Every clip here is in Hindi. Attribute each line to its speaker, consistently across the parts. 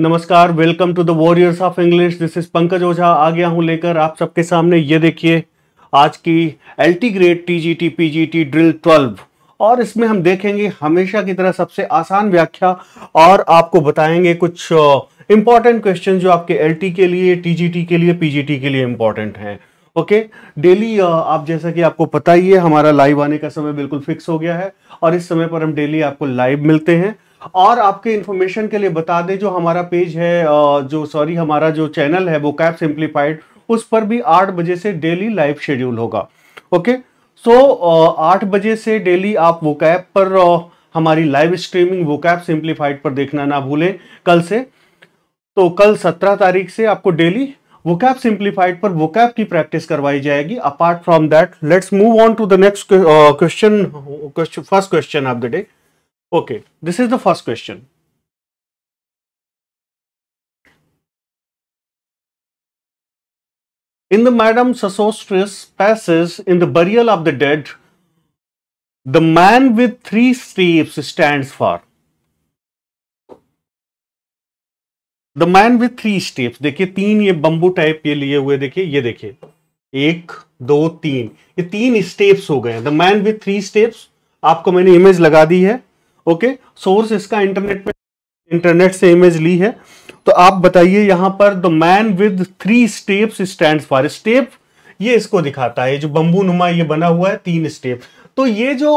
Speaker 1: नमस्कार welcome to the warriors of English this is Pankaj Ojha आ गया हूं लेकर आप सबके सामने ये देखिए आज की L T grade T G T P G T drill twelve और इसमें हम देखेंगे हमेशा की तरह सबसे आसान व्याख्या और आपको बताएंगे कुछ इंपॉर्टेंट क्वेश्चन जो आपके एल टी के लिए टी के लिए पी जी टी के लिए इंपॉर्टेंट हैं ओके डेली आप जैसा कि आपको पता ही है हमारा लाइव आने का समय बिल्कुल फिक्स हो गया है और इस समय पर हम डेली आपको लाइव मिलते हैं और आपके इन्फॉर्मेशन के लिए बता दें जो हमारा पेज है जो सॉरी हमारा जो चैनल है वो कैप सिंप्लीफाइड उस पर भी आठ बजे से डेली लाइव शेड्यूल होगा ओके सो आठ बजे से डेली आप वो कैप पर हमारी लाइव स्ट्रीमिंग वो कैप सिंप्लीफाइड पर देखना ना भूलें कल से तो कल सत्रह तारीख से आपको डेली वो कैप सिंप्लीफाइड पर वो कैप की प्रैक्टिस करवाई जाएगी apart from that let's move on
Speaker 2: to the next question first question of the day Okay, this is the first question.
Speaker 1: In the Madame Sosostris passage in the burial of the
Speaker 2: dead, the man with three sleeves stands for. The man with three steps देखिए तीन
Speaker 1: ये बम्बू टाइप ये लिए हुए देखिए ये देखिए एक दो तीन ये तीन स्टेप्स हो गए the man with three steps आपको मैंने इमेज लगा दी है ओके सोर्स इसका इंटरनेट पे इंटरनेट से इमेज ली है तो आप बताइए यहां पर the man with three steps stand for step ये इसको दिखाता है जो बंबू नुमा ये बना हुआ है तीन स्टेप तो ये जो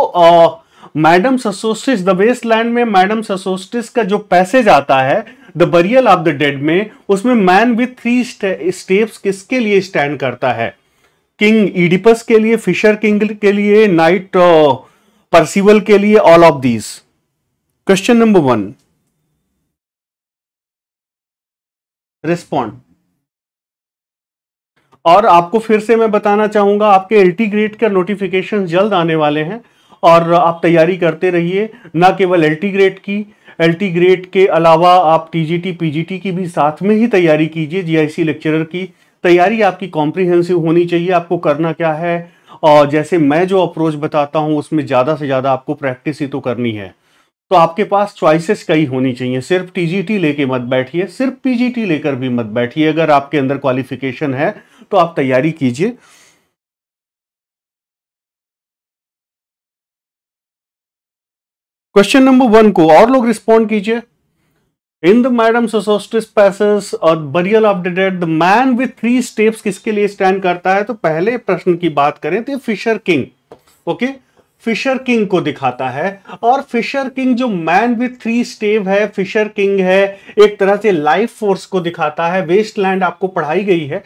Speaker 1: madam Sosostris the Waste Land में मैडम ससोस्टिस का जो पैसेज आता है the Burial of the Dead में उसमें मैन विथ थ्री स्टेप्स किसके लिए स्टैंड करता है किंग ईडिपस के लिए फिशर किंग
Speaker 2: के लिए नाइट परसिवल के लिए all of these question number one respond और आपको फिर से मैं बताना चाहूंगा आपके एल्टी ग्रेड का
Speaker 1: नोटिफिकेशन जल्द आने वाले हैं और आप तैयारी करते रहिए ना केवल एल्टी ग्रेड की एल्टी ग्रेड के अलावा आप टीजीटी पीजीटी की भी साथ में ही तैयारी कीजिए जीआईसी लेक्चरर की तैयारी आपकी कॉम्प्रिहेंसिव होनी चाहिए आपको करना क्या है और जैसे मैं जो अप्रोच बताता हूँ उसमें ज़्यादा से ज़्यादा आपको प्रैक्टिस ही तो करनी है तो आपके पास चॉइसेस कई होनी चाहिए सिर्फ टीजीटी लेके मत बैठिए सिर्फ पीजीटी लेकर भी मत बैठिए अगर आपके अंदर क्वालिफिकेशन है तो आप तैयारी कीजिए
Speaker 2: क्वेश्चन नंबर वन को और लोग रिस्पॉन्ड कीजिए in the madam Sosostris passage और burial of dead the
Speaker 1: man with three steps किसके लिए स्टैंड करता है तो पहले प्रश्न की बात करें तो Fisher King okay okay? Fisher King को दिखाता है और फिशर किंग जो मैन विथ थ्री स्टेव है फिशर किंग है एक तरह से लाइफ फोर्स को दिखाता है वेस्टलैंड आपको पढ़ाई गई है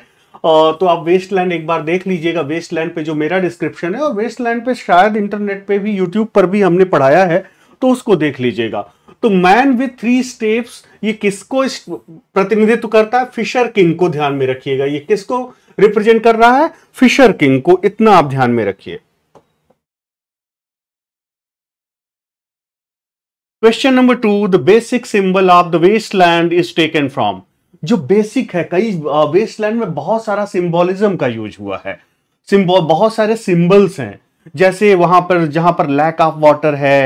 Speaker 1: तो आप वेस्टलैंड एक बार देख लीजिएगा वेस्टलैंड पे जो मेरा डिस्क्रिप्शन है और वेस्टलैंड पे शायद इंटरनेट पे भी यूट्यूब पर भी हमने पढ़ाया है तो उसको देख लीजिएगा तो मैन विथ थ्री स्टेप्स ये किसको प्रतिनिधित्व करता है फिशर किंग को ध्यान
Speaker 2: में रखिएगा ये किसको रिप्रेजेंट कर रहा है फिशर किंग को इतना आप ध्यान में रखिए question number two the basic symbol of the Waste Land is taken from जो बेसिक है कई
Speaker 1: वेस्ट लैंड में बहुत सारा सिंबोलिज्म का यूज हुआ है सिंबल बहुत सारे सिंबल्स हैं जैसे वहां पर जहां पर लैक ऑफ वाटर है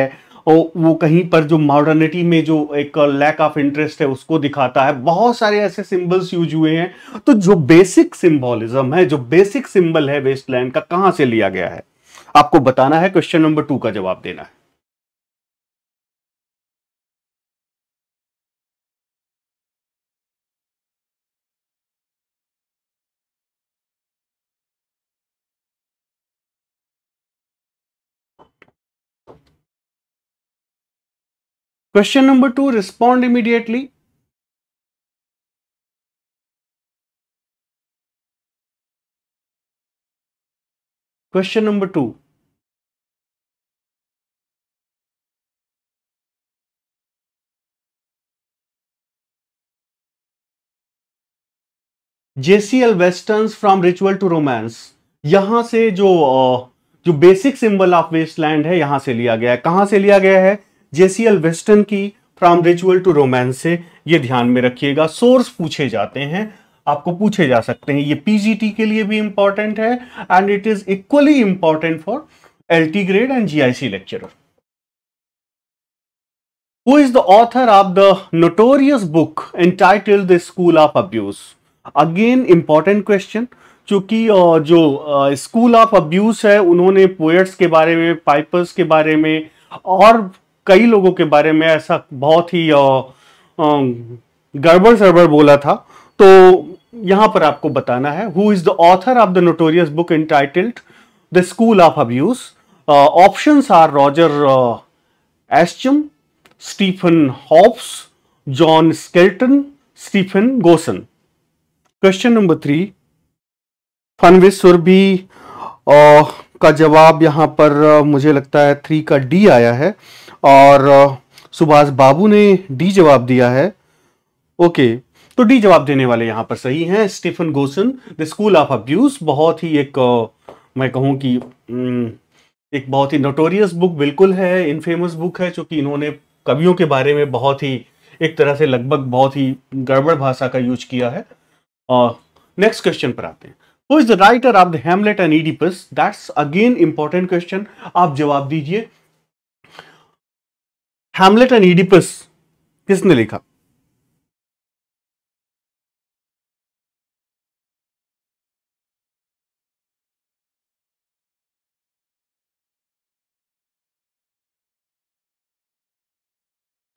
Speaker 1: वो कहीं पर जो मॉडर्निटी में जो एक लैक ऑफ इंटरेस्ट है उसको दिखाता है बहुत सारे ऐसे सिंबल्स यूज हुए हैं तो जो बेसिक सिंबोलिज्म है जो बेसिक सिंबल है वेस्टलैंड का कहां से लिया गया है आपको बताना है क्वेश्चन नंबर टू का जवाब देना है
Speaker 3: question number two respond immediately question number two
Speaker 1: Jessie L Weston From Ritual to Romance यहां से जो जो बेसिक सिंबल ऑफ वेस्टलैंड है यहां से लिया गया है कहां से लिया गया है जेसीएल वेस्टर्न की फ्रॉम रिचुअल टू रोमांस से ये ध्यान में रखिएगा सोर्स पूछे जाते हैं आपको पूछे जा सकते हैं ये पीजीटी के लिए भी इंपॉर्टेंट है and it is equally important for LT grade and GIC I who is the author of the notorious book entitled the school of abuse again important question क्योंकि जो स्कूल ऑफ अब्यूज है उन्होंने पोएट्स के बारे में पाइपर्स के बारे में और कई लोगों के बारे में ऐसा बहुत ही गड़बड़ सड़बड़ बोला था तो यहां पर आपको बताना है who is the author of the notorious book entitled the School of Abuse option are Roger Ascham Stephen Hawes John Skelton Stephen Gosson question number three फनविश्वर भी का जवाब यहाँ पर मुझे लगता है थ्री का डी आया है और सुभाष बाबू ने डी जवाब दिया है ओके तो डी जवाब देने वाले यहाँ पर सही हैं Stephen Gosson the School of Abuse बहुत ही एक मैं कहूँ कि एक बहुत ही नोटोरियस बुक बिल्कुल है इनफेमस बुक है चूँकि इन्होंने कवियों के बारे में बहुत ही एक तरह से लगभग बहुत ही गड़बड़ भाषा का यूज किया है नेक्स्ट क्वेश्चन पर आते हैं who is the writer of the Hamlet and Oedipus? That's again important
Speaker 2: question. आप जवाब दीजिए Hamlet and Oedipus किसने लिखा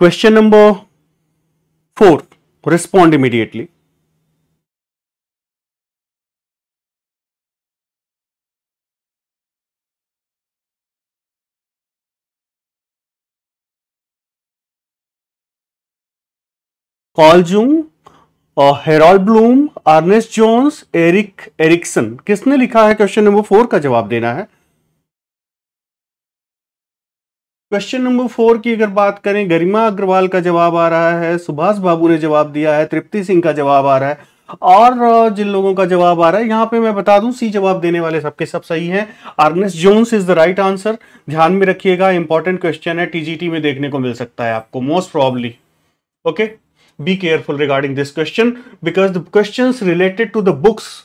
Speaker 3: Question number 4. Respond immediately.
Speaker 1: Carl Jung Harold Bloom Ernest Jones Erik Erikson किसने लिखा है क्वेश्चन नंबर फोर का जवाब देना है क्वेश्चन नंबर फोर की अगर बात करें गरिमा अग्रवाल का जवाब आ रहा है सुभाष बाबू ने जवाब दिया है तृप्ति सिंह का जवाब आ रहा है और uh, जिन लोगों का जवाब आ रहा है यहां पे मैं बता दूं सी जवाब देने वाले सबके सब सही हैं Ernest Jones is the right answer ध्यान में रखिएगा इंपॉर्टेंट क्वेश्चन है टीजीटी में देखने को मिल सकता है आपको most probably okay be careful regarding this question because the questions related to the books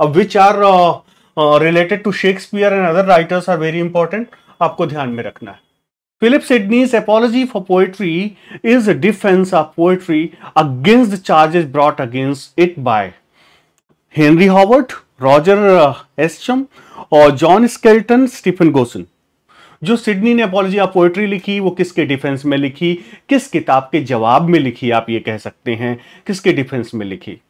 Speaker 1: uh, which are uh, uh, related to Shakespeare and other writers are very important. आपको ध्यान में रखना है Philip Sidney's apology for poetry is a defense of poetry against the charges brought against it by Henry Howard, Roger uh, Escham, or John Skelton, Stephen Gosson. जो सिडनी ने अपॉलोजी ऑफ पोइट्री लिखी वो किसके डिफेंस में लिखी किस किताब के जवाब में लिखी आप ये कह सकते हैं किसके डिफेंस में लिखी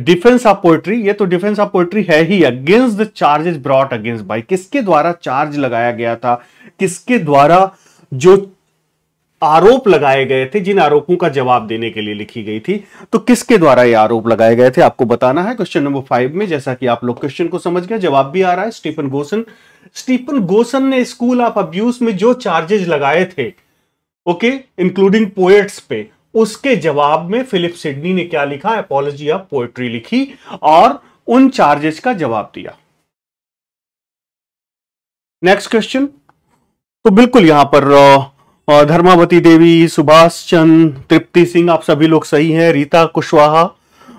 Speaker 1: डिफेंस ऑफ पोइट्री ये तो डिफेंस ऑफ पोइट्री है ही against the charges brought against by किसके द्वारा चार्ज लगाया गया था किसके द्वारा जो आरोप लगाए गए थे जिन आरोपों का जवाब देने के लिए लिखी गई थी तो किसके द्वारा ये आरोप लगाए गए थे आपको बताना है क्वेश्चन नंबर फाइव में जैसा कि आप लोग क्वेश्चन को समझ गए जवाब भी आ रहा है स्टीफन गोसन स्टीफन गोसन ने स्कूल ऑफ अब्यूज में जो चार्जेज लगाए थे ओके इंक्लूडिंग पोएट्स पे उसके जवाब में फिलिप सिडनी ने क्या लिखा एपोलॉजी
Speaker 2: ऑफ पोएट्री लिखी और उन चार्जेस का जवाब दिया नेक्स्ट क्वेश्चन तो बिल्कुल यहां पर धर्मावती
Speaker 1: देवी सुभाष चंद तृप्ति सिंह आप सभी लोग सही हैं रीता कुशवाहा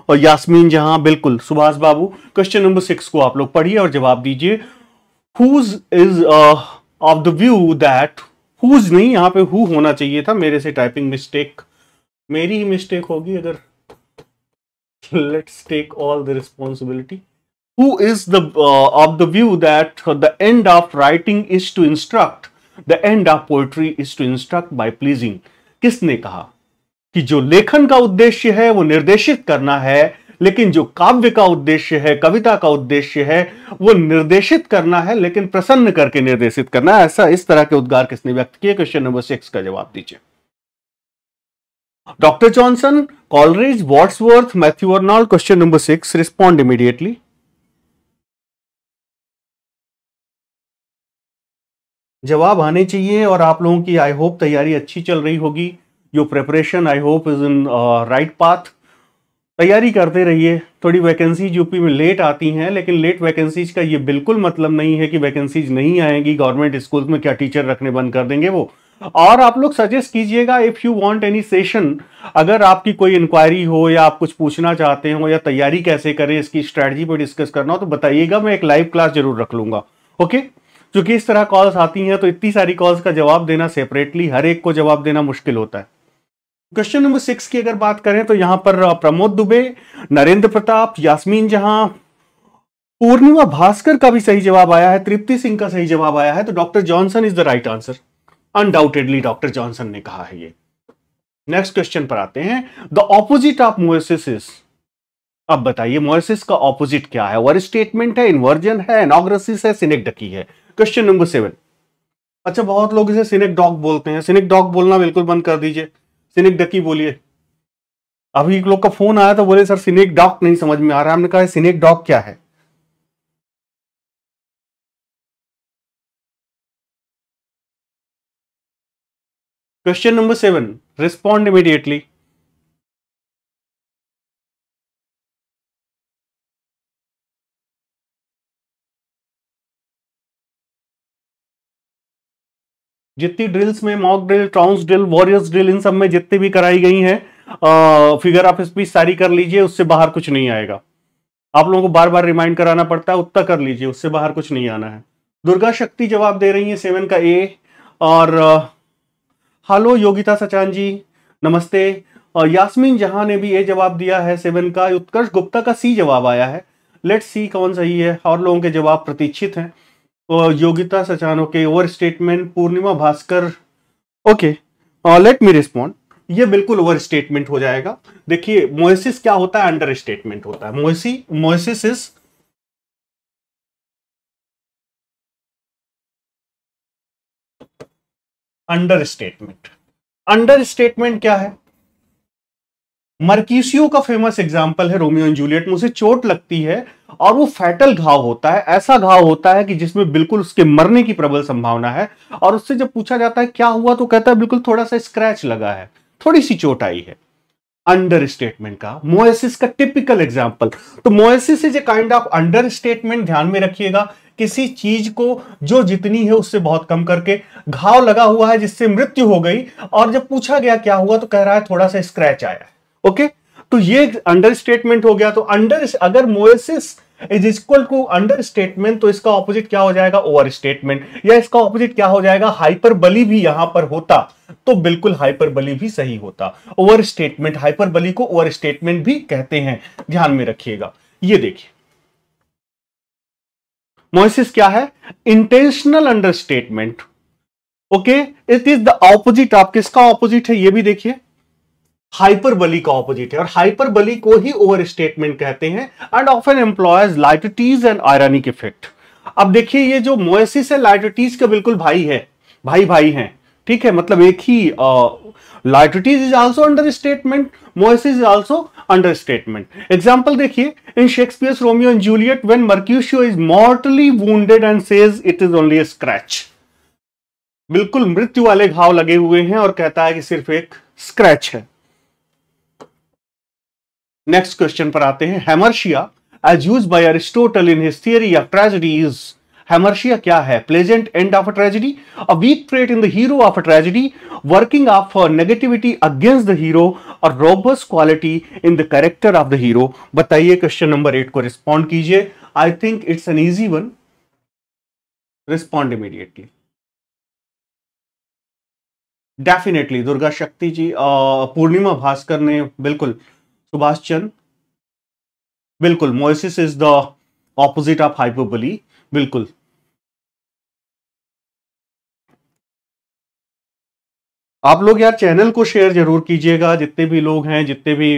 Speaker 1: और यास्मीन जहां बिल्कुल Subhash Babu question number six को आप लोग पढ़िए और जवाब दीजिए who's is of the view that who's नहीं यहाँ पे हु होना चाहिए था मेरे से टाइपिंग मिस्टेक मेरी ही मिस्टेक होगी अगर let's take all the responsibility who is the of the view that the end of writing is to instruct the end of poetry is to instruct by pleasing किसने कहा कि जो लेखन का उद्देश्य है वो निर्देशित करना है लेकिन जो काव्य का उद्देश्य है कविता का उद्देश्य है वो निर्देशित करना है लेकिन प्रसन्न करके निर्देशित करना है ऐसा इस तरह के उद्गार किसने व्यक्त किए क्वेश्चन नंबर सिक्स का जवाब दीजिए
Speaker 2: doctor Johnson Coleridge Wordsworth Matthew Arnold question number six respond immediately जवाब आने चाहिए और आप लोगों की आई होप तैयारी अच्छी
Speaker 1: चल रही होगी your preparation I hope is in right path तैयारी करते रहिए थोड़ी वैकेंसीज यूपी में लेट आती हैं लेकिन लेट वैकेंसीज का ये बिल्कुल मतलब नहीं है कि वैकेंसीज नहीं आएंगी गवर्नमेंट स्कूल्स में क्या टीचर रखने बंद कर देंगे वो और आप लोग सजेस्ट कीजिएगा if you want any session अगर आपकी कोई इंक्वायरी हो या आप कुछ पूछना चाहते हो या तैयारी कैसे करें इसकी स्ट्रैटेजी पर डिस्कस करना हो तो बताइएगा मैं एक लाइव क्लास जरूर रख लूंगा ओके क्योंकि इस तरह कॉल्स आती हैं तो इतनी सारी कॉल्स का जवाब देना सेपरेटली हर एक को जवाब देना मुश्किल होता है क्वेश्चन नंबर सिक्स की अगर बात करें तो यहां पर प्रमोद दुबे नरेंद्र प्रताप यास्मीन जहां पूर्णिमा भास्कर का भी सही जवाब आया है तृप्ति सिंह का सही जवाब आया है तो doctor Johnson is the right answer undoubtedly doctor Johnson ने कहा है ये नेक्स्ट क्वेश्चन पर आते हैं द ऑपोजिट ऑफ मोएसिस अब बताइए मोएसिस का ऑपोजिट क्या है वर स्टेटमेंट है इनवर्जन है एनोग्रेसिस है सिनेकडकी है क्वेश्चन नंबर सेवन अच्छा बहुत लोग इसे डॉग बोलते हैं डॉग बोलना बिल्कुल बंद कर दीजिए सिनिक डकी बोलिए अभी एक लोग का फोन आया तो बोले सर सिनेक डॉक नहीं समझ में आ रहा हमने कहा सिनेक डॉक क्या है
Speaker 3: question number seven respond immediately
Speaker 1: जितनी ड्रिल्स में mock drill trounce drill warriors drill इन सब में जितनी भी कराई गई हैं फिगर ऑफ स्पीच सारी कर लीजिए उससे बाहर कुछ नहीं आएगा आप लोगों को बार बार रिमाइंड कराना पड़ता है उतना कर लीजिए उससे बाहर कुछ नहीं आना है दुर्गा शक्ति जवाब दे रही है सेवन का ए और हेलो योगिता सचान जी नमस्ते और यास्मीन जहां ने भी ए जवाब दिया है सेवन का उत्कर्ष गुप्ता का सी जवाब आया है लेट्स सी कौन सही है और लोगों के जवाब प्रतीक्षित हैं तो Yogita Sachan okay over statement Purnima Bhaskar okay let me respond ये बिल्कुल ओवर स्टेटमेंट हो जाएगा देखिए मोहसिस क्या होता है अंडर स्टेटमेंट होता है मोहसी meiosis is
Speaker 2: under statement under statement क्या है मर्कीसियो का फेमस एग्जाम्पल है
Speaker 1: रोमियो एंड जूलियट में उसे चोट लगती है और वो फैटल घाव होता है ऐसा घाव होता है कि जिसमें बिल्कुल उसके मरने की प्रबल संभावना है और उससे जब पूछा जाता है क्या हुआ तो कहता है बिल्कुल थोड़ा सा स्क्रैच लगा है थोड़ी सी चोट आई है अंडर स्टेटमेंट का मोएसिस का टिपिकल एग्जाम्पल तो meiosis is a kind of under statement ध्यान में रखिएगा किसी चीज को जो जितनी है उससे बहुत कम करके घाव लगा हुआ है जिससे मृत्यु हो गई और जब पूछा गया क्या हुआ तो कह रहा है थोड़ा सा स्क्रैच आया है ओके तो ये अंडर स्टेटमेंट हो गया तो अंडर अगर meiosis is equal to under statement तो इसका ऑपोजिट क्या हो जाएगा ओवर स्टेटमेंट या इसका ऑपोजिट क्या हो जाएगा हाइपरबली भी यहां पर होता तो बिल्कुल हाइपरबली भी सही होता ओवर स्टेटमेंट हाइपरबली को ओवर स्टेटमेंट भी कहते हैं ध्यान में रखिएगा ये देखिए मोइसिस क्या है intentional under statement okay it is the opposite आप किसका ऑपोजिट है ये भी देखिए हाइपरबली का ऑपोजिट है और हाइपरबली को ही ओवर स्टेटमेंट कहते हैं and often employs litotes and ironic effect अब देखिए ये जो मोएसिस है लाइटिटीज का बिल्कुल भाई है भाई भाई हैं ठीक है मतलब एक ही litotes is also under statement meiosis is also under statement example देखिए in Shakespeare's Romeo and Juliet when Mercutio is mortally wounded and says it is only scratch बिल्कुल मृत्यु वाले घाव लगे हुए हैं और कहता है कि सिर्फ एक स्क्रैच है नेक्स्ट क्वेश्चन पर आते हैं hamartia as use by Aristotle in his theory of is hamartia क्या है pleasant end of a tragedy a weak trait in the hero of a tragedy working of negativity against the hero और robust quality in the character of the hero
Speaker 2: बताइए क्वेश्चन नंबर एट को रिस्पॉन्ड कीजिए I think it's an easy one respond immediately definitely Durga Shakti ji Purnima Bhaskar ने बिल्कुल सुभाष चंद
Speaker 1: बिल्कुल meiosis is the opposite of hyperbole बिल्कुल
Speaker 2: आप लोग यार चैनल को शेयर जरूर कीजिएगा जितने भी लोग हैं जितने भी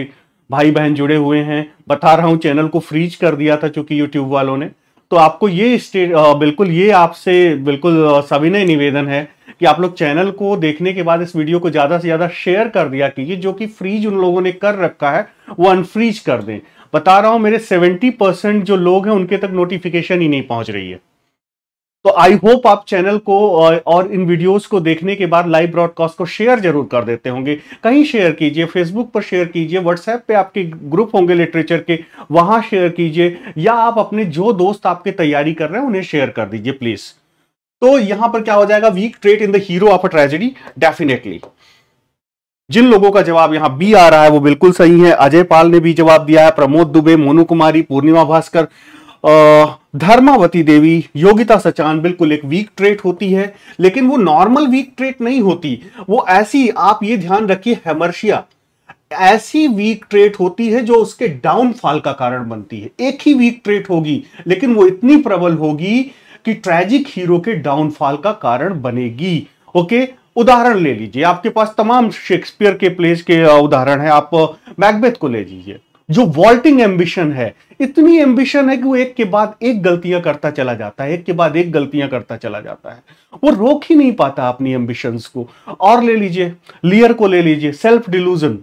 Speaker 2: भाई बहन जुड़े हुए हैं
Speaker 1: बता रहा हूं चैनल को फ्रीज कर दिया था चूंकि यूट्यूब वालों ने तो आपको ये स्टेट बिल्कुल ये आपसे बिल्कुल सभी ने निवेदन है कि आप लोग चैनल को देखने के बाद इस वीडियो को ज़्यादा से ज़्यादा शेयर कर दिया कीजिए जो कि फ्रीज उन लोगों ने कर रखा है वो अनफ्रीज कर दें बता रहा हूं मेरे 70 परसेंट जो लोग हैं उनके तक नोटिफिकेशन ही नहीं पहुंच रही है तो आई होप आप चैनल को और इन वीडियोस को देखने के बाद लाइव ब्रॉडकास्ट को शेयर जरूर कर देते होंगे कहीं शेयर कीजिए फेसबुक पर शेयर कीजिए व्हाट्सएप पे आपके ग्रुप होंगे लिटरेचर के वहां शेयर कीजिए या आप अपने जो दोस्त आपके तैयारी कर रहे हैं उन्हें शेयर कर दीजिए प्लीज तो यहां पर क्या हो जाएगा weak trait in the hero of a tragedy definitely जिन लोगों का जवाब यहां बी आ रहा है वो बिल्कुल सही है अजय पाल ने भी जवाब दिया है प्रमोद दुबे मोनू कुमारी पूर्णिमा भास्कर धर्मावती देवी योगिता सचान बिल्कुल एक वीक ट्रेट होती है लेकिन वो नॉर्मल वीक ट्रेट नहीं होती वो ऐसी आप ये ध्यान रखिए हेमर्शिया ऐसी वीक ट्रेट होती है जो उसके डाउनफॉल का कारण बनती है एक ही वीक ट्रेट होगी लेकिन वो इतनी प्रबल होगी कि ट्रेजिक हीरो के डाउनफॉल का कारण बनेगी ओके उदाहरण ले लीजिए आपके पास तमाम शेक्सपियर के प्लेस के उदाहरण है आप मैकबेथ को ले लीजिए जो वॉल्टिंग एम्बिशन है इतनी एम्बिशन है कि वो एक के बाद एक गलतियां करता चला जाता है एक के बाद एक गलतियां करता चला जाता है वो रोक ही नहीं पाता अपनी एम्बिशन को और ले लीजिए लियर को ले लीजिए self delusion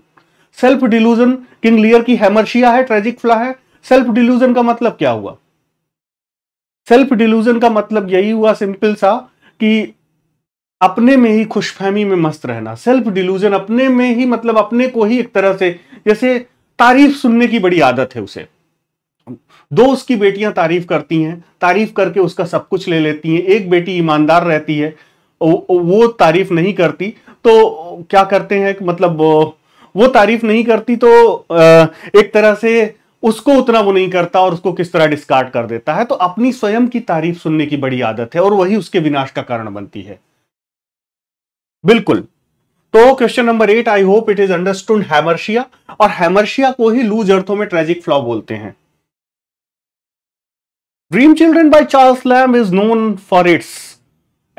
Speaker 1: self delusion King Lear की हैमर्शिया है ट्रेजिक फ्ला है सेल्फ डिलूजन का मतलब क्या हुआ सेल्फ डिलूजन का मतलब यही हुआ सिंपल सा कि अपने में ही खुशफहमी में मस्त रहना सेल्फ डिलूजन अपने में ही मतलब अपने को ही एक तरह से जैसे तारीफ सुनने की बड़ी आदत है उसे दो उसकी बेटियां तारीफ करती हैं तारीफ करके उसका सब कुछ ले लेती हैं एक बेटी ईमानदार रहती है वो तारीफ नहीं करती तो क्या करते हैं मतलब वो तारीफ नहीं करती तो एक तरह से उसको उतना वो नहीं करता और उसको किस तरह डिस्कार्ड कर देता है तो अपनी स्वयं की तारीफ सुनने की बड़ी आदत है और वही उसके विनाश का कारण बनती है बिल्कुल तो question number eight I hope it is understood hamartia और हैमर्शिया को ही लूज अर्थों में ट्रेजिक फ्लॉ बोलते हैं Dream Children by Charles Lamb is known for its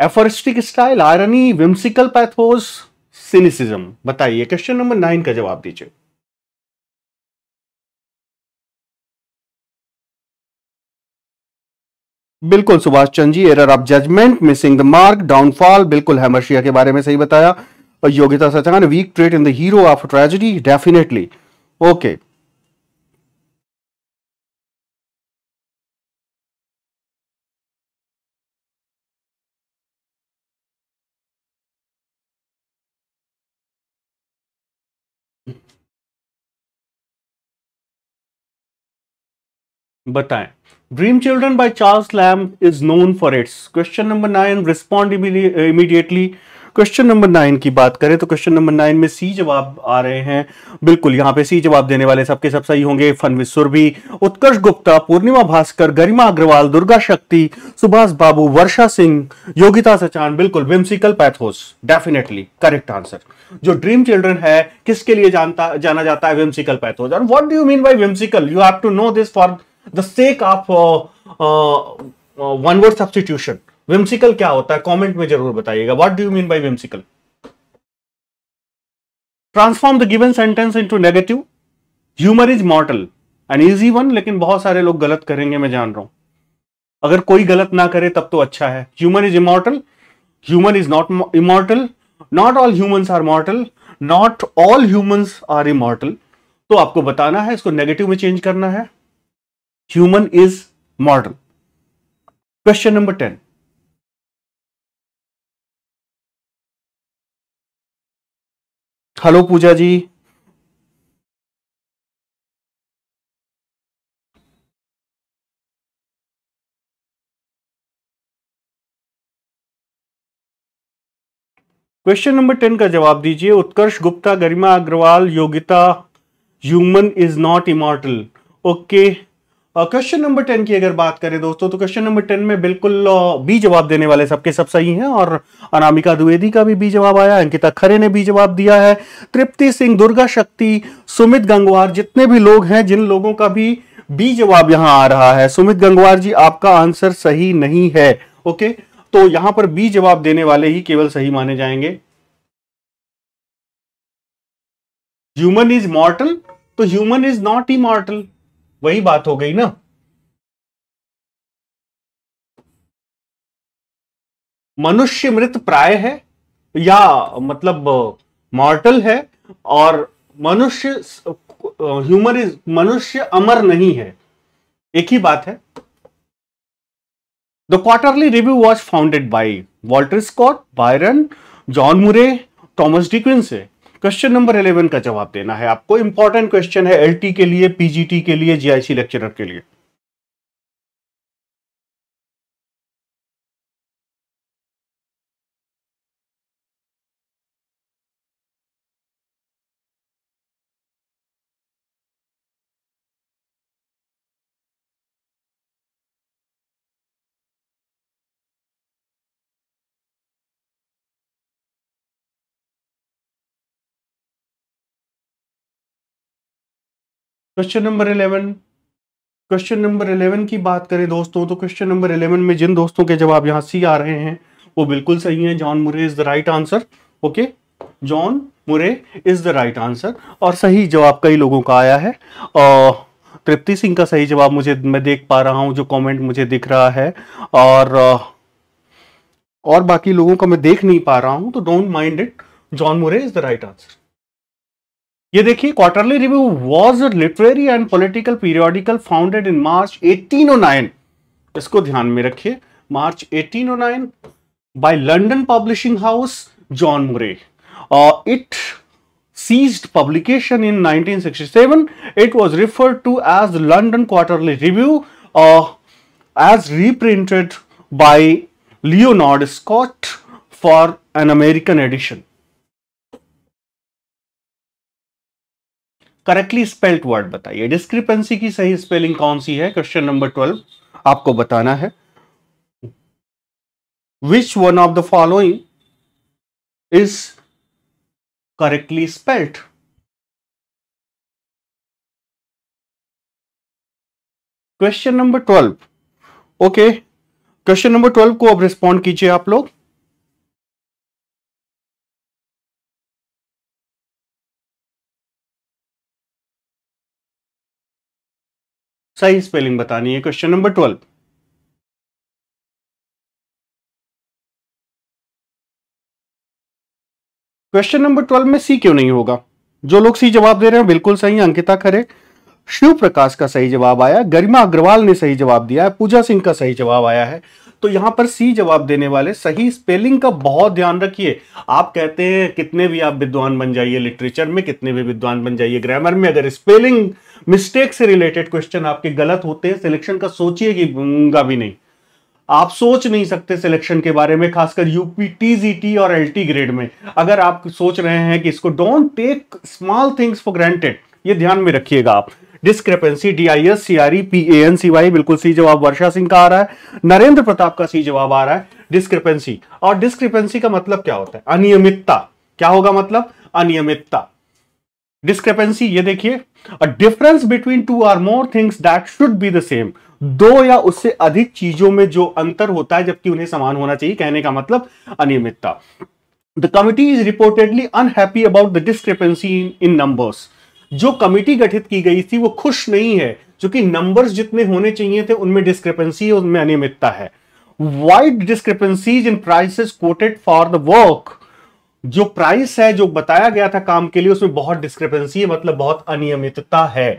Speaker 1: aphoristic style irony whimsical pathos cynicism बताइए क्वेश्चन नंबर नाइन का जवाब दीजिए
Speaker 2: बिल्कुल Subhash Chand ji error of judgement missing the mark downfall बिल्कुल हैमर्शिया के बारे में सही बताया Yogyata
Speaker 1: Sachan weak trait in the hero of tragedy definitely okay बताएं Dream Children by Charles Lamb is known for its question number nine respond immediately question number nine की बात करें तो क्वेश्चन नंबर नाइन में सी जवाब आ रहे हैं बिल्कुल यहाँ पे सी जवाब देने वाले सबके सब सही होंगे फनविज भी उत्कर्ष गुप्ता पूर्णिमा भास्कर गरिमा अग्रवाल दुर्गा शक्ति सुभाष बाबू वर्षा सिंह योगिता सचान बिल्कुल whimsical pathos definitely correct answer जो ड्रीम चिल्ड्रन है किसके लिए जानता जाना जाता है विम्सिकल पैथोस और what do you mean by whimsical you have to know this for the sake of one word substitution whimsical क्या होता है कमेंट में जरूर बताइएगा what do you mean by whimsical transform the given sentence into negative humour is mortal an easy one लेकिन बहुत सारे लोग गलत करेंगे मैं जान रहा हूं अगर कोई गलत ना करे तब तो अच्छा है human is immortal human is not immortal not all human are mortal not all human are immortal तो आपको बताना है इसको नेगेटिव में चेंज करना है human is mortal question number ten hello Puja ji question number ten का जवाब दीजिए Utkarsh Gupta Garima Agarwal Yogita human is not immortal okay question number ten की अगर बात करें दोस्तों तो क्वेश्चन नंबर टेन में बिल्कुल uh, बी जवाब देने वाले सबके सब सही हैं और अनामिका द्विवेदी का भी बी जवाब आया अंकिता खरे ने बी जवाब दिया है तृप्ति सिंह दुर्गा शक्ति सुमित गंगवार जितने भी लोग हैं जिन लोगों का भी बी जवाब यहां आ रहा है सुमित गंगवार जी आपका आंसर सही नहीं है ओके तो यहां पर बी जवाब देने वाले ही केवल सही माने जाएंगे
Speaker 2: ह्यूमन इज मॉर्टल तो ह्यूमन इज नॉट इमॉर्टल वही बात हो गई ना मनुष्य मृत प्राय है या मतलब
Speaker 1: मॉर्टल है और मनुष्य ह्यूमर इज मनुष्य अमर नहीं है एक ही बात है the quarterly review was founded by Walter Scott Byron John Murray Thomas है
Speaker 2: क्वेश्चन नंबर 11 का जवाब देना है आपको इंपॉर्टेंट क्वेश्चन है एलटी के लिए पीजीटी के लिए जीआईसी लेक्चरर के लिए question number eleven question number eleven की बात करें दोस्तों तो क्वेश्चन नंबर इलेवन में जिन दोस्तों के जवाब यहाँ
Speaker 1: सी आ रहे हैं वो बिल्कुल सही है John Murray is the right answer okay John Murray is the right answer और सही जवाब कई लोगों का आया है और तृप्ति सिंह का सही जवाब मुझे मैं देख पा रहा हूँ जो कमेंट मुझे दिख रहा है और और बाकी लोगों का मैं देख नहीं पा रहा हूँ तो don't mind it John Murray is the right answer ये देखिए quarterly review was literary and political periodical founded in March 1809 इसको ध्यान में रखिए March 1809 by London publishing house John Murray it ceased publication in 1967 it was referred to as London quarterly review as reprinted by
Speaker 2: Leonard Scott for an American edition correctly spelled word बताइए डिस्क्रिपेंसी की सही स्पेलिंग कौन सी है क्वेश्चन नंबर ट्वेल्व आपको बताना है
Speaker 1: which one of the following is
Speaker 3: correctly spelled question number twelve okay question number twelve को अब रिस्पॉन्ड कीजिए आप लोग सही स्पेलिंग बतानी है question number twelve
Speaker 2: question number twelve में सी क्यों नहीं होगा जो लोग सी जवाब दे रहे हैं बिल्कुल सही अंकिता खरे शिव प्रकाश का सही
Speaker 1: जवाब आया गरिमा अग्रवाल ने सही जवाब दिया है पूजा सिंह का सही जवाब आया है तो यहां पर सी जवाब देने वाले सही स्पेलिंग का बहुत ध्यान रखिए आप कहते हैं कितने भी आप विद्वान बन जाइए लिटरेचर में कितने भी विद्वान बन जाइए ग्रामर में अगर स्पेलिंग मिस्टेक से रिलेटेड क्वेश्चन आपके गलत होते हैं सिलेक्शन का सोचिएगा भी नहीं आप सोच नहीं सकते सिलेक्शन के बारे में खासकर यूपी टीजीटी और एलटी ग्रेड में अगर आप सोच रहे हैं कि इसको don't take small things for granted ये ध्यान में रखिएगा आप discrepancy D I S C R P A N C Y बिल्कुल सी जवाब वर्षा सिंह का आ रहा है नरेंद्र प्रताप का सी जवाब आ रहा है डिस्क्रिपेंसी और डिस्क्रिपेंसी का मतलब क्या होता है अनियमितता क्या होगा मतलब अनियमितता डिस्क्रेपेंसी ये देखिए a difference between two or more things that should be the same दो या उससे अधिक चीजों में जो अंतर होता है जबकि उन्हें समान होना चाहिए कहने का मतलब अनियमितता the committee is reportedly unhappy about the discrepancy in numbers जो कमिटी गठित की गई थी वो खुश नहीं है क्योंकि नंबर्स जितने होने चाहिए थे उनमें डिस्क्रिपेंसी उनमें अनियमितता है wide discrepancies in prices quoted for the work जो प्राइस है जो बताया गया था काम के लिए उसमें बहुत डिस्क्रिपेंसी है मतलब बहुत अनियमितता है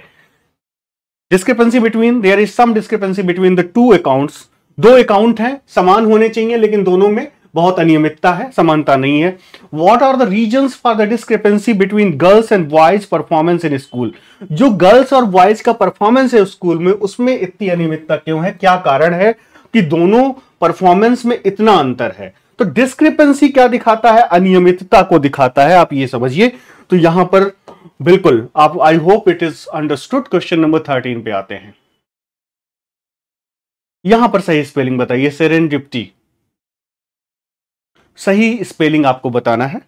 Speaker 1: discrepancy between there is some discrepancy between the two accounts दो अकाउंट हैं समान होने चाहिए लेकिन दोनों में बहुत अनियमितता है समानता नहीं है what are the reason for the discrepancy between girls and boys performance in school जो गर्ल्स और बॉयज का परफॉर्मेंस है स्कूल में उसमें इतनी अनियमितता क्यों है क्या कारण है कि दोनों परफॉर्मेंस में इतना अंतर है तो डिस्क्रिपेंसी क्या दिखाता है अनियमितता को दिखाता है आप ये समझिए तो यहां पर बिल्कुल आप I hope it is understood question number thirteen पे आते
Speaker 2: हैं यहां पर सही स्पेलिंग बताइए सेरेन सही स्पेलिंग आपको बताना है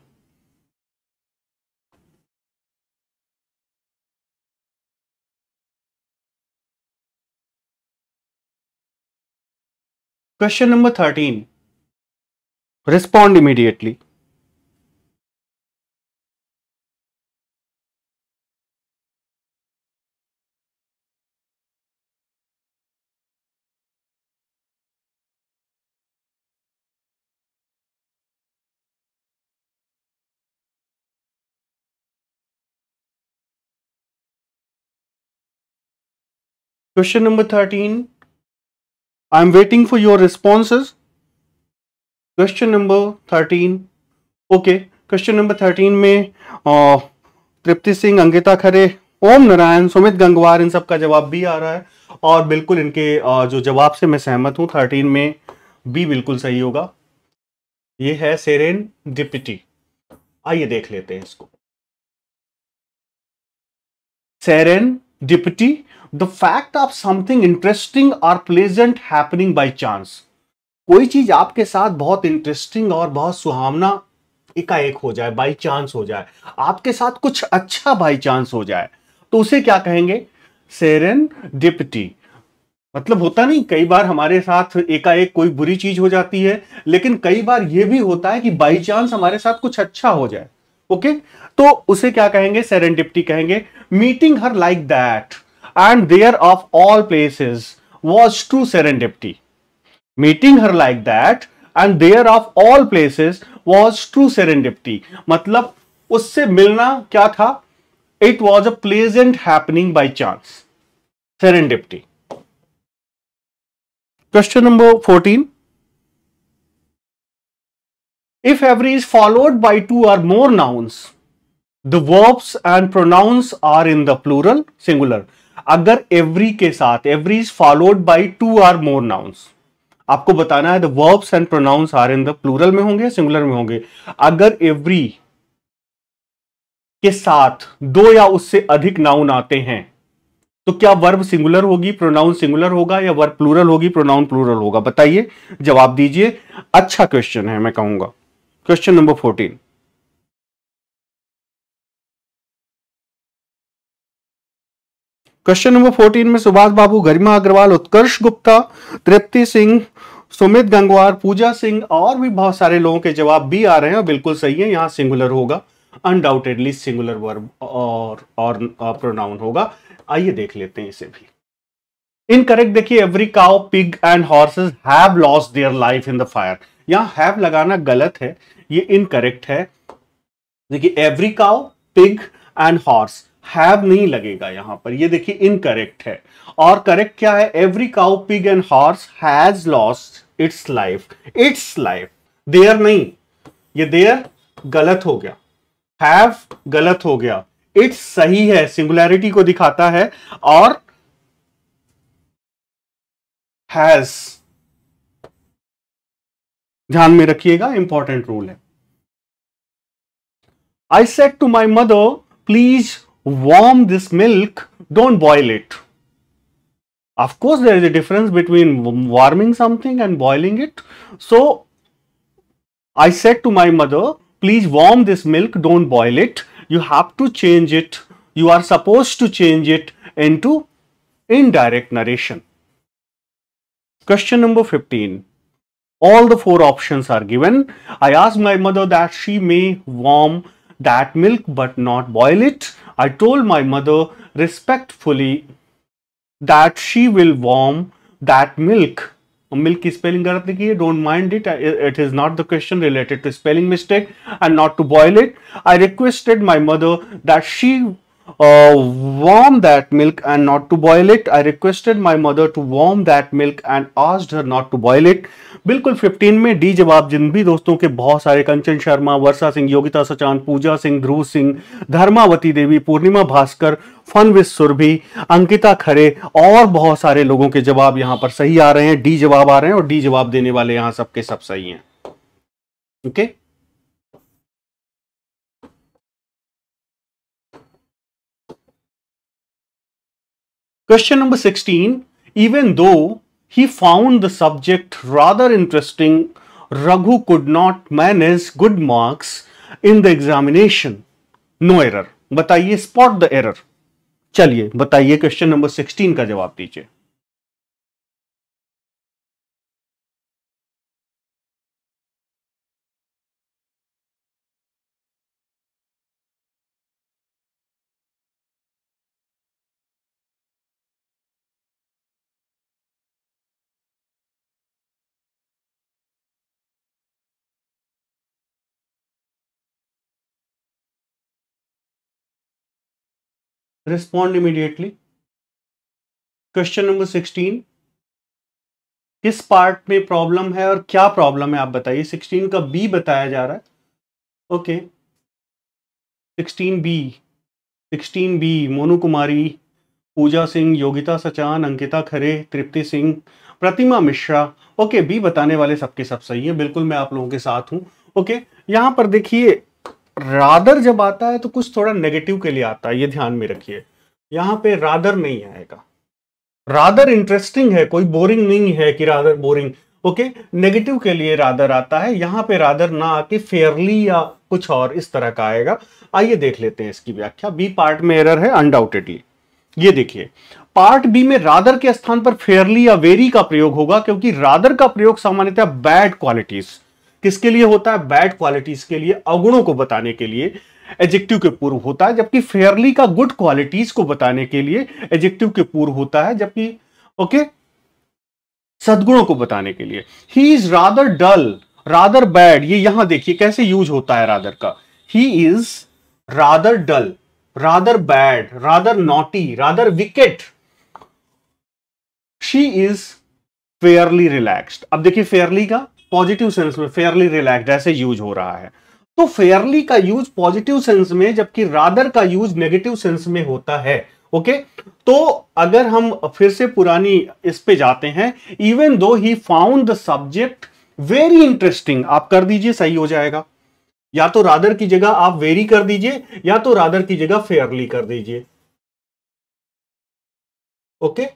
Speaker 3: question number thirteen respond immediately.
Speaker 1: Question number 13. I am waiting for your responses. Question number thirteen okay question number thirteen में तृप्ति सिंह अंकिता खरे ओम नारायण सुमित गंगवार इन सब का जवाब भी आ रहा है और बिल्कुल इनके जो जवाब से मैं सहमत हूं थर्टीन में भी बिल्कुल सही
Speaker 2: होगा ये है सेरेन डिप्टी आइए देख लेते हैं इसको serendipity the fact of something interesting or pleasant happening by chance कोई चीज आपके
Speaker 1: साथ बहुत इंटरेस्टिंग और बहुत सुहावना एकाएक हो जाए बाई चांस हो जाए आपके साथ कुछ अच्छा बाई चांस हो जाए तो उसे क्या कहेंगे सेरन डिप्टी मतलब होता नहीं कई बार हमारे साथ एकाएक कोई बुरी चीज हो जाती है लेकिन कई बार यह भी होता है कि बाई चांस हमारे साथ कुछ अच्छा हो जाए ओके तो उसे क्या कहेंगे डिप्टी कहेंगे meeting her like that and there of all places was too true डिप्टी meeting her like that and there of all places was true serendipity मतलब उससे मिलना क्या था it was a pleasant happening by chance serendipity
Speaker 2: question number 14 if every is followed by two or more nouns
Speaker 1: the verbs and pronouns are in the plural singular अगर every के साथ every is followed by two or more nouns आपको बताना है the verbs and pronouns are in the plural में होंगे सिंगुलर में होंगे अगर एवरी के साथ दो या उससे अधिक नाउन आते हैं तो क्या वर्ब सिंगुलर होगी प्रोनाउन सिंगुलर होगा या वर्ब प्लूरल होगी प्रोनाउन प्लूरल होगा बताइए जवाब दीजिए अच्छा क्वेश्चन है मैं कहूंगा question number fourteen
Speaker 2: question number fourteen में सुभाष बाबू गरिमा अग्रवाल उत्कर्ष गुप्ता तृप्ति सिंह सुमित गंगवार पूजा
Speaker 1: सिंह और भी बहुत सारे लोगों के जवाब भी आ रहे हैं बिल्कुल सही है यहाँ सिंगुलर होगा अनडाउटेडली सिंगुलर वर्ब और और प्रोनाउन होगा आइए देख लेते हैं इसे भी इनकरेक्ट देखिए every cow pig and horses have loss their life in the fire यहाँ हैव लगाना गलत है ये इनकरेक्ट है देखिए every cow pig and horse have नहीं लगेगा यहां पर ये देखिए इनकरेक्ट है और करेक्ट क्या है every cow pig and horse has lost its life its life their नहीं ये देयर गलत हो गया हैव
Speaker 2: गलत हो गया इट्स सही है सिंगुलैरिटी को दिखाता है और हैज ध्यान में रखिएगा इंपॉर्टेंट रूल है I said to my
Speaker 1: mother please warm this milk, don't boil it. Of course, there is a difference between warming something and boiling it. So, I said to my mother, please warm this milk, don't boil it. You have to change it. You are supposed to change it into indirect narration. Question number 15. All the four options are given. I asked my mother that she may warm that milk but not boil it. I told my mother respectfully that she will warm that milk. Milk की spelling गलत do Don't mind it. It is not the question related to spelling mistake and not to boil it. I requested my mother that she uh, warm that milk and not to boil it. I requested my mother to warm that milk and asked her not to boil it. बिल्कुल 15 में डी जवाब जिन भी दोस्तों के बहुत सारे कंचन शर्मा वर्षा सिंह योगिता सचान पूजा सिंह ध्रुव सिंह धर्मावती देवी पूर्णिमा भास्कर फन विद सुरभि अंकिता खरे और बहुत सारे लोगों के जवाब यहां पर सही आ रहे हैं डी जवाब आ रहे हैं और डी जवाब देने वाले यहां सबके सब सही हैं okay okay?
Speaker 2: Question number 16. Even though he found the subject rather interesting,
Speaker 1: Raghu could not manage good marks in the examination. No
Speaker 2: error. बताइए spot the error. चलिए बताइए क्वेश्चन नंबर 16 का जवाब दीजिए respond immediately question number sixteen किस पार्ट में प्रॉब्लम है और क्या प्रॉब्लम है आप
Speaker 1: बताइए सिक्सटीन का बी बताया जा रहा है okay sixteen B sixteen B Monu Kumari Puja Singh Yogita Sachan Ankita Khare Tripti Singh Pratima Mishra okay B बताने वाले सबके सब सही है बिल्कुल मैं आप लोगों के साथ हूं ओके यहां पर देखिए रादर जब आता है तो कुछ थोड़ा नेगेटिव के लिए आता है ये ध्यान में रखिए यहाँ पे रादर नहीं आएगा रादर इंटरेस्टिंग है कोई बोरिंग नहीं है कि रादर बोरिंग ओके नेगेटिव के लिए रादर आता है यहाँ पे रादर ना आके फेयरली या कुछ और इस तरह का आएगा आइए देख लेते हैं इसकी व्याख्या बी पार्ट में एरर है अनडाउटेडली ये देखिए पार्ट बी में रादर के स्थान पर फेयरली या वेरी का प्रयोग होगा क्योंकि रादर का प्रयोग सामान्यतः बैड क्वालिटीज़ किसके लिए होता है बैड क्वालिटीज के लिए अवगुणों को बताने के लिए एजेक्टिव के पूर्व होता है जबकि फेयरली का गुड क्वालिटीज को बताने के लिए एजेक्टिव के पूर्व होता है जबकि ओके सदगुणों को बताने के लिए he is rather dull rather bad ये यहां देखिए कैसे यूज होता है रादर का he is rather dull rather bad rather naughty rather wicked she is fairly relaxed अब देखिए फेयरली का पॉजिटिव सेंस में फेयरली रिलैक्स ऐसे यूज हो रहा है तो फेयरली का यूज पॉजिटिव सेंस में जबकि रादर का यूज नेगेटिव सेंस में होता है ओके okay? तो अगर हम फिर से पुरानी इस पे जाते हैं even though he found the subject very interesting आप कर दीजिए सही हो जाएगा या तो रादर की जगह आप वेरी कर दीजिए या तो
Speaker 2: रादर की जगह फेयरली कर दीजिए ओके okay?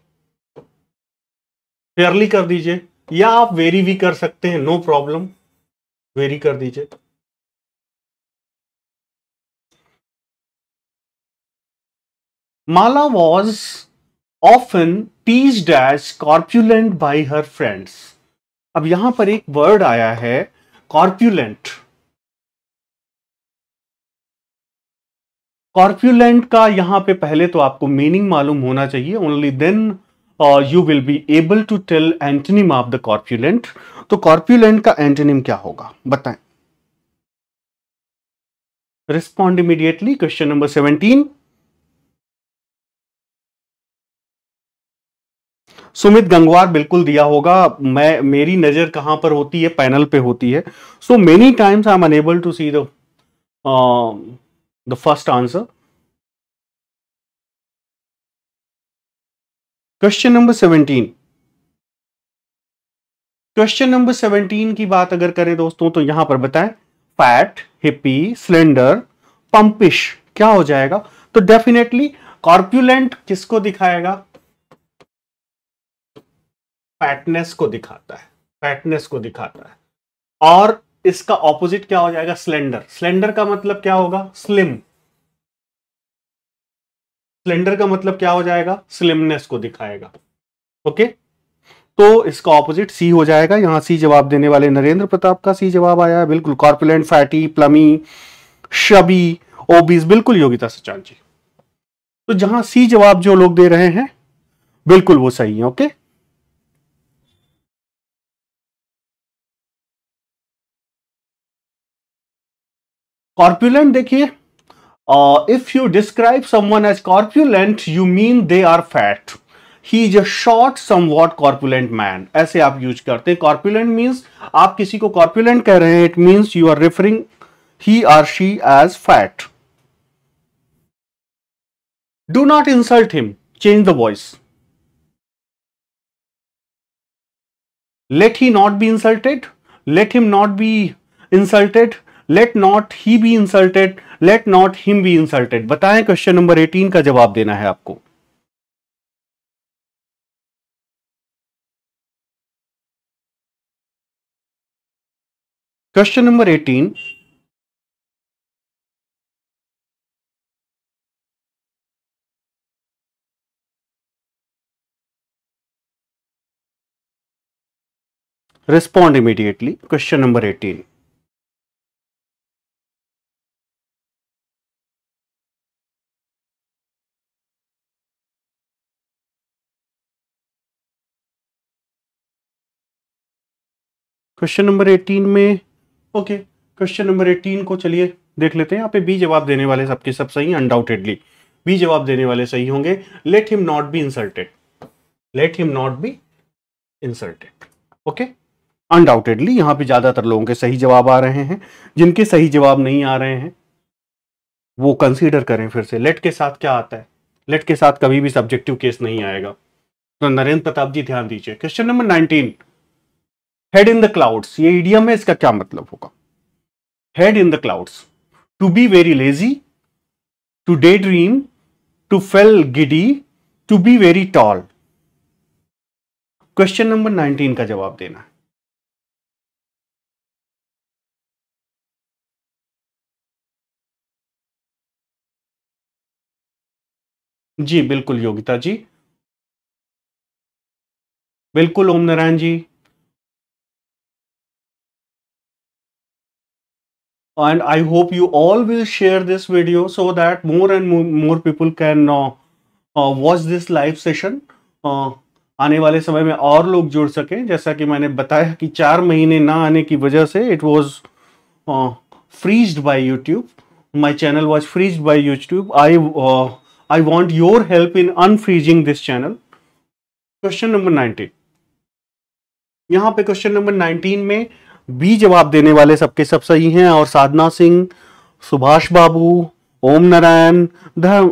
Speaker 2: फेयरली कर दीजिए या आप वेरी भी कर सकते हैं नो प्रॉब्लम वेरी कर दीजिए Mala was often teased dash corpulent by her friends अब यहां पर एक वर्ड आया है कॉर्प्यूलेंट कॉर्प्यूलेंट का यहां पे पहले तो आपको मीनिंग मालूम होना चाहिए only then
Speaker 1: you will be able to tell antonym of the corpulent तो कॉर्प्यूलेंट का एंटनिम क्या होगा बताए respond immediately
Speaker 3: question
Speaker 2: number seventeen Sumit Gangwar बिल्कुल दिया होगा मैं मेरी नजर कहां पर होती है पैनल पे होती है so many times I am unable to see the first answer question
Speaker 1: number seventeen question number seventeen की बात अगर करें दोस्तों तो यहां पर बताएं फैट हिपी स्लेंडर पंपिश क्या हो जाएगा तो डेफिनेटली कॉर्प्यूलेंट किसको दिखाएगा फैटनेस को दिखाता है फैटनेस को दिखाता है और इसका ऑपोजिट क्या हो जाएगा स्लेंडर स्लेंडर का मतलब क्या होगा स्लिम स्लेंडर का मतलब क्या हो जाएगा स्लिमनेस को दिखाएगा ओके तो इसका ऑपोजिट सी हो जाएगा यहां सी जवाब देने वाले नरेंद्र प्रताप का सी जवाब आया है बिल्कुल corpulent fatty plumy chubby obese बिल्कुल
Speaker 2: योगिता सचान जी तो जहां सी जवाब जो लोग दे रहे हैं बिल्कुल वो सही है ओके कॉर्पुलेंट देखिए Uh, if you describe someone as corpulent, you mean they are fat. He is a
Speaker 1: short, somewhat corpulent man. ऐसे आप use करते हैं. Corpulent means आप किसी को corpulent कह रहे हैं. It means you are referring he or she as fat.
Speaker 2: Do not insult him. Change the voice. Let he not be insulted. Let him
Speaker 1: not be insulted. Let not he be insulted. Let not him be insulted बताएं क्वेश्चन नंबर एटीन का जवाब देना है आपको
Speaker 3: question number eighteen respond immediately question number eighteen
Speaker 2: question number eighteen में ओके क्वेश्चन नंबर एटीन को चलिए देख लेते हैं यहाँ पे बी जवाब देने वाले सबके सब
Speaker 1: सही अनडाउटेडली बी जवाब देने वाले सही होंगे let him not be insulted let him not be insulted okay undoubtedly यहाँ पे ज्यादातर लोगों के सही जवाब आ रहे हैं जिनके सही जवाब नहीं आ रहे हैं वो कंसीडर करें फिर से लेट के साथ क्या आता है लेट के साथ कभी भी सब्जेक्टिव केस नहीं आएगा तो नरेंद्र प्रताप जी ध्यान दीजिए question number nineteen head in the clouds ये इडियम है इसका क्या मतलब होगा head in the clouds to be very lazy
Speaker 2: to daydream to feel giddy to be very tall question number nineteen का जवाब देना है
Speaker 3: जी बिल्कुल योगिता जी बिल्कुल ओम नारायण जी
Speaker 1: and I hope you all will share this video so that more and more, more people can uh, uh, watch this live session. Uh, आने वाले समय में और लोग जुड़ सकें जैसा कि मैंने बताया कि चार महीने ना आने की वजह से it was freezed by YouTube my channel was freezed by YouTube I I want your help in unfreezing this channel question number nineteen यहाँ पे क्वेश्चन नंबर नाइनटीन में बी जवाब देने वाले सबके सब सही हैं और साधना सिंह सुभाष बाबू ओम नारायण धर्म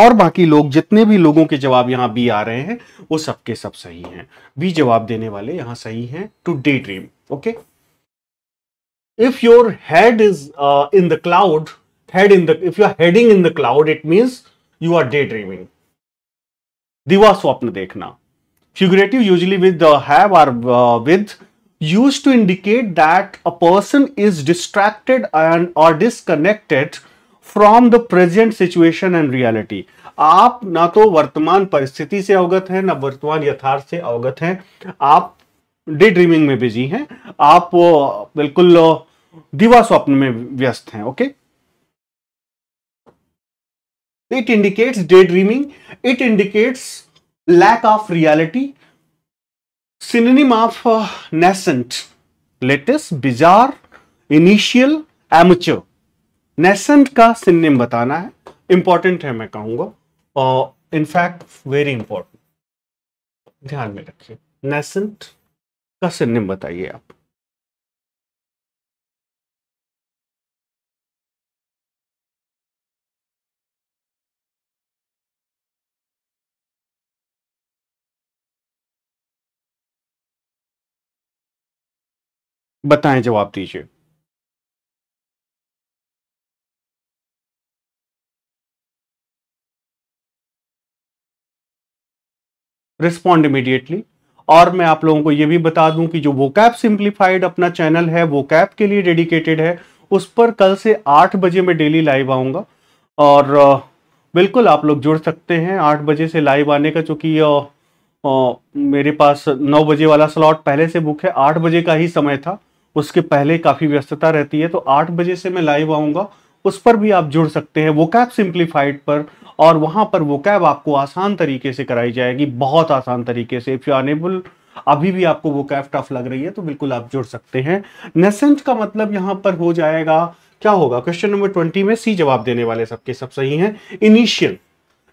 Speaker 1: और बाकी लोग जितने भी लोगों के जवाब यहाँ बी आ रहे हैं वो सबके सब सही हैं बी जवाब देने वाले यहाँ सही हैं to daydream okay if your head is in the cloud head in the if you are heading in the cloud it means you are daydreaming दिवा स्वप्न देखना figurative usually with have or with used to indicate that a person is distracted and or disconnected from the present situation and reality आप ना तो वर्तमान परिस्थिति से अवगत हैं ना वर्तमान यथार्थ से अवगत हैं आप डे ड्रीमिंग में बिजी हैं आप बिल्कुल दिवा स्वप्न में व्यस्त हैं okay it indicates daydreaming it indicates lack of reality synonym of nascent latest bizarre initial immature nascent का सिनेम बताना है इंपॉर्टेंट है मैं कहूंगा और इनफैक्ट वेरी इंपॉर्टेंट ध्यान में रखिए नेसेंट का सिनेम बताइए आप
Speaker 3: बताएं जवाब दीजिए
Speaker 2: रिस्पॉन्ड इमीडिएटली और मैं आप लोगों को यह भी बता दूं कि जो वो कैप सिंप्लीफाइड अपना चैनल है
Speaker 1: वो कैप के लिए डेडिकेटेड है उस पर कल से आठ बजे मैं डेली लाइव आऊंगा और बिल्कुल आप लोग जुड़ सकते हैं आठ बजे से लाइव आने का चूंकि मेरे पास नौ बजे वाला स्लॉट पहले से बुक है आठ बजे का ही समय था उसके पहले काफ़ी व्यस्तता रहती है तो आठ बजे से मैं लाइव आऊंगा उस पर भी आप जुड़ सकते हैं वो कैब सिंप्लीफाइड पर और वहां पर वो कैब आपको आसान तरीके से कराई जाएगी बहुत आसान तरीके से इफ़ यू अनेबल अभी भी आपको वोकैब टफ लग रही है तो बिल्कुल आप जुड़ सकते हैं नेसेंट का मतलब यहां पर हो जाएगा क्या होगा क्वेश्चन नंबर ट्वेंटी में सी जवाब देने वाले सबके सब सही हैं इनिशियल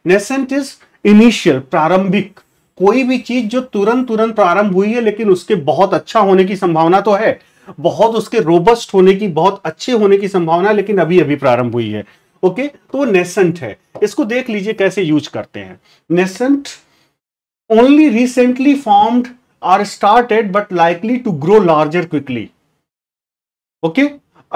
Speaker 1: नेसेंट इज इनिशियल प्रारंभिक कोई भी चीज जो तुरंत तुरंत प्रारंभ हुई है लेकिन उसके बहुत अच्छा होने की संभावना तो है बहुत उसके रोबस्ट होने की बहुत अच्छे होने की संभावना लेकिन अभी अभी प्रारंभ हुई है ओके तो वो नेसेंट है इसको देख लीजिए कैसे यूज करते हैं nascent only recently formed or started but likely to grow larger quickly okay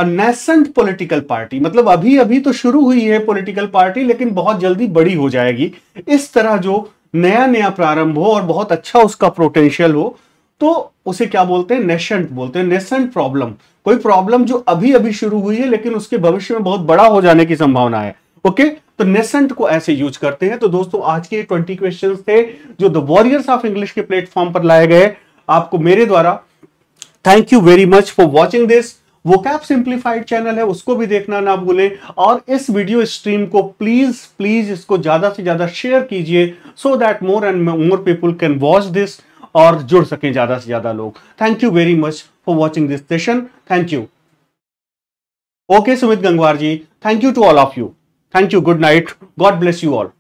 Speaker 1: nascent political party मतलब अभी अभी तो शुरू हुई है पॉलिटिकल पार्टी लेकिन बहुत जल्दी बड़ी हो जाएगी इस तरह जो नया नया प्रारंभ हो और बहुत अच्छा उसका पोटेंशियल हो तो उसे क्या बोलते हैं नेशेंट बोलते हैं नेशेंट प्रॉब्लम कोई प्रॉब्लम जो अभी अभी शुरू हुई है लेकिन उसके भविष्य में बहुत बड़ा हो जाने की संभावना है ओके तो नेसेंट को ऐसे यूज करते हैं तो दोस्तों आज के ट्वेंटी क्वेश्चन थे जो द वॉरियर्स ऑफ इंग्लिश के प्लेटफॉर्म पर लाए गए आपको मेरे द्वारा thank you very much for watching this वो कैप सिंप्लीफाइड चैनल है उसको भी देखना ना भूलें और इस वीडियो स्ट्रीम को प्लीज प्लीज इसको ज्यादा से ज्यादा शेयर कीजिए so that more and more people can watch this और जुड़ सकें ज़्यादा से ज़्यादा लोग thank you very much for watching this session
Speaker 2: thank you okay Sumit Gangwar ji thank you to all of you thank you good night God bless you all